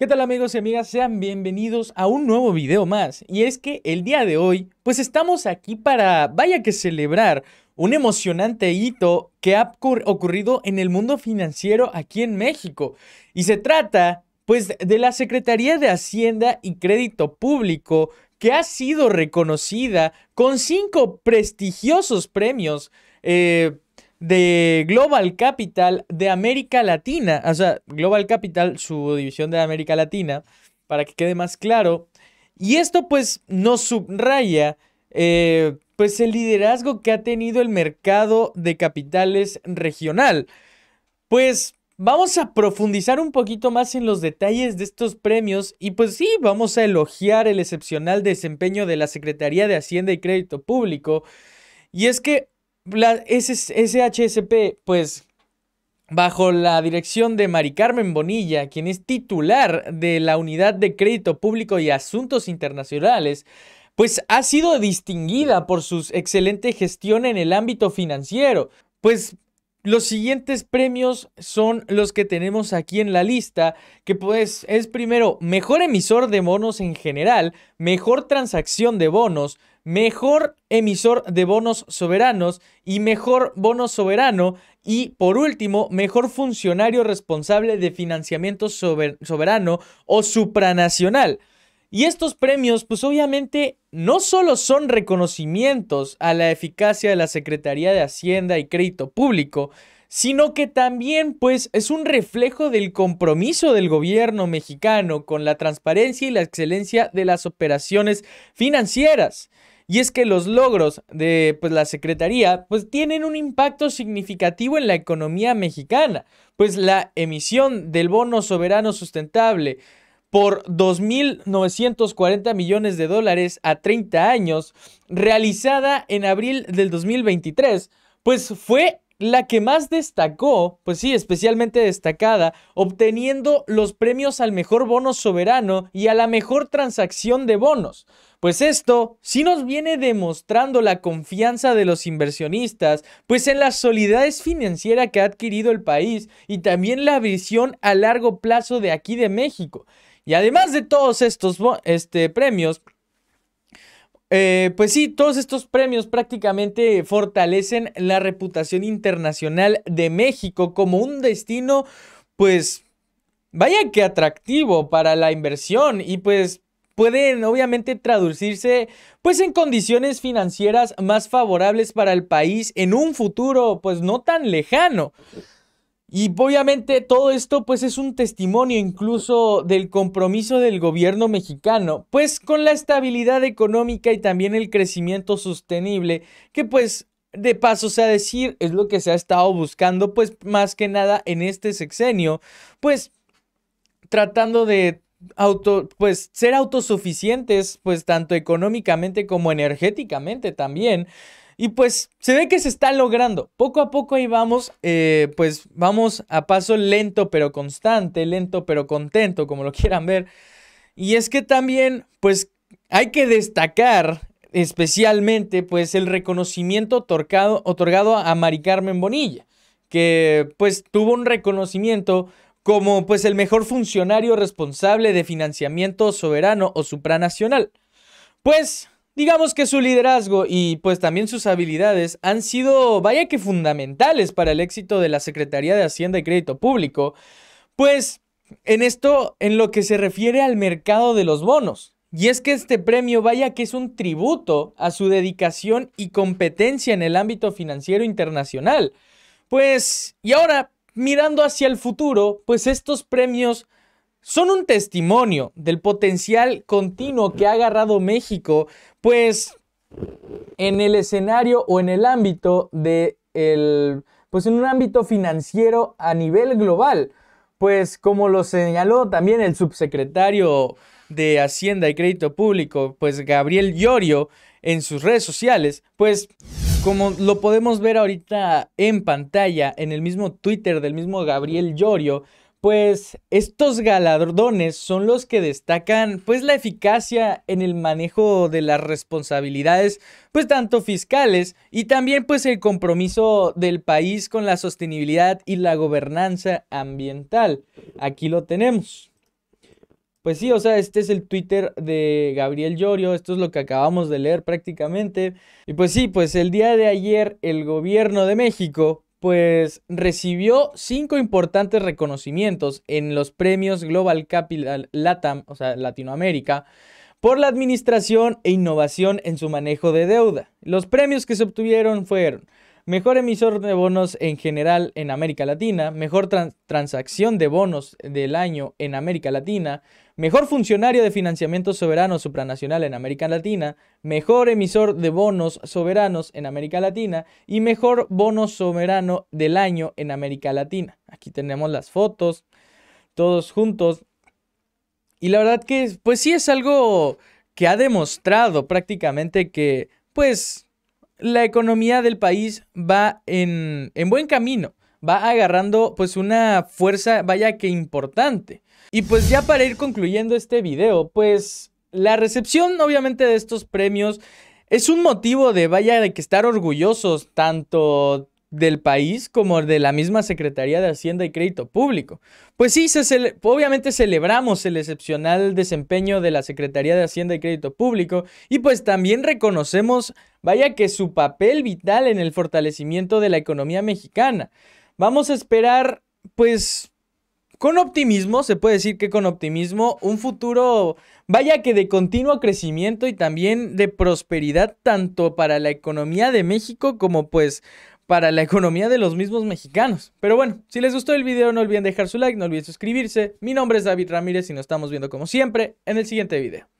¿Qué tal amigos y amigas? Sean bienvenidos a un nuevo video más. Y es que el día de hoy, pues estamos aquí para, vaya que celebrar un emocionante hito que ha ocurrido en el mundo financiero aquí en México. Y se trata, pues, de la Secretaría de Hacienda y Crédito Público, que ha sido reconocida con cinco prestigiosos premios. Eh, de Global Capital de América Latina. O sea, Global Capital, su división de América Latina, para que quede más claro. Y esto pues nos subraya eh, pues el liderazgo que ha tenido el mercado de capitales regional. Pues vamos a profundizar un poquito más en los detalles de estos premios y pues sí, vamos a elogiar el excepcional desempeño de la Secretaría de Hacienda y Crédito Público. Y es que la SHSP, pues, bajo la dirección de Mari Carmen Bonilla, quien es titular de la Unidad de Crédito Público y Asuntos Internacionales, pues ha sido distinguida por su excelente gestión en el ámbito financiero. Pues los siguientes premios son los que tenemos aquí en la lista, que pues es primero mejor emisor de bonos en general, mejor transacción de bonos, mejor emisor de bonos soberanos y mejor bono soberano y por último, mejor funcionario responsable de financiamiento soberano o supranacional. Y estos premios, pues obviamente no solo son reconocimientos a la eficacia de la Secretaría de Hacienda y Crédito Público, sino que también pues es un reflejo del compromiso del gobierno mexicano con la transparencia y la excelencia de las operaciones financieras. Y es que los logros de pues, la Secretaría pues, tienen un impacto significativo en la economía mexicana, pues la emisión del bono soberano sustentable por 2.940 millones de dólares a 30 años, realizada en abril del 2023, pues fue la que más destacó, pues sí, especialmente destacada, obteniendo los premios al mejor bono soberano y a la mejor transacción de bonos. Pues esto sí nos viene demostrando la confianza de los inversionistas, pues en la solidez financiera que ha adquirido el país y también la visión a largo plazo de aquí de México. Y además de todos estos este, premios, eh, pues sí, todos estos premios prácticamente fortalecen la reputación internacional de México como un destino, pues, vaya que atractivo para la inversión y pues pueden obviamente traducirse pues en condiciones financieras más favorables para el país en un futuro pues no tan lejano. Y obviamente todo esto pues es un testimonio incluso del compromiso del gobierno mexicano, pues con la estabilidad económica y también el crecimiento sostenible, que pues de paso sea decir es lo que se ha estado buscando pues más que nada en este sexenio, pues tratando de auto pues ser autosuficientes pues tanto económicamente como energéticamente también. Y pues se ve que se está logrando. Poco a poco ahí vamos, eh, pues vamos a paso lento pero constante, lento pero contento, como lo quieran ver. Y es que también, pues hay que destacar especialmente, pues el reconocimiento otorgado, otorgado a Mari Carmen Bonilla, que pues tuvo un reconocimiento como pues el mejor funcionario responsable de financiamiento soberano o supranacional. Pues Digamos que su liderazgo y pues también sus habilidades han sido, vaya que fundamentales para el éxito de la Secretaría de Hacienda y Crédito Público, pues en esto, en lo que se refiere al mercado de los bonos. Y es que este premio, vaya que es un tributo a su dedicación y competencia en el ámbito financiero internacional. Pues, y ahora, mirando hacia el futuro, pues estos premios son un testimonio del potencial continuo que ha agarrado México, pues en el escenario o en el ámbito de el, pues en un ámbito financiero a nivel global. Pues como lo señaló también el subsecretario de Hacienda y Crédito Público, pues Gabriel Llorio, en sus redes sociales, pues como lo podemos ver ahorita en pantalla, en el mismo Twitter del mismo Gabriel Llorio, pues estos galardones son los que destacan pues la eficacia en el manejo de las responsabilidades pues tanto fiscales y también pues el compromiso del país con la sostenibilidad y la gobernanza ambiental. Aquí lo tenemos. Pues sí, o sea, este es el Twitter de Gabriel Llorio, esto es lo que acabamos de leer prácticamente. Y pues sí, pues el día de ayer el gobierno de México pues recibió cinco importantes reconocimientos en los premios Global Capital Latam, o sea, Latinoamérica, por la administración e innovación en su manejo de deuda. Los premios que se obtuvieron fueron mejor emisor de bonos en general en América Latina, mejor transacción de bonos del año en América Latina, mejor funcionario de financiamiento soberano supranacional en América Latina, mejor emisor de bonos soberanos en América Latina y mejor bono soberano del año en América Latina. Aquí tenemos las fotos, todos juntos. Y la verdad que, pues sí es algo que ha demostrado prácticamente que, pues, la economía del país va en, buen camino, va agarrando pues una fuerza, vaya que importante. Y pues ya para ir concluyendo este video, pues la recepción obviamente de estos premios es un motivo de vaya de que estar orgullosos tanto del país como de la misma Secretaría de Hacienda y Crédito Público. Pues sí, se obviamente celebramos el excepcional desempeño de la Secretaría de Hacienda y Crédito Público y pues también reconocemos, vaya que su papel vital en el fortalecimiento de la economía mexicana. Vamos a esperar, pues, con optimismo, se puede decir que con optimismo, un futuro, vaya que de continuo crecimiento y también de prosperidad tanto para la economía de México como pues para la economía de los mismos mexicanos. Pero bueno, si les gustó el video no olviden dejar su like, no olviden suscribirse. Mi nombre es David Ramírez y nos estamos viendo como siempre en el siguiente video.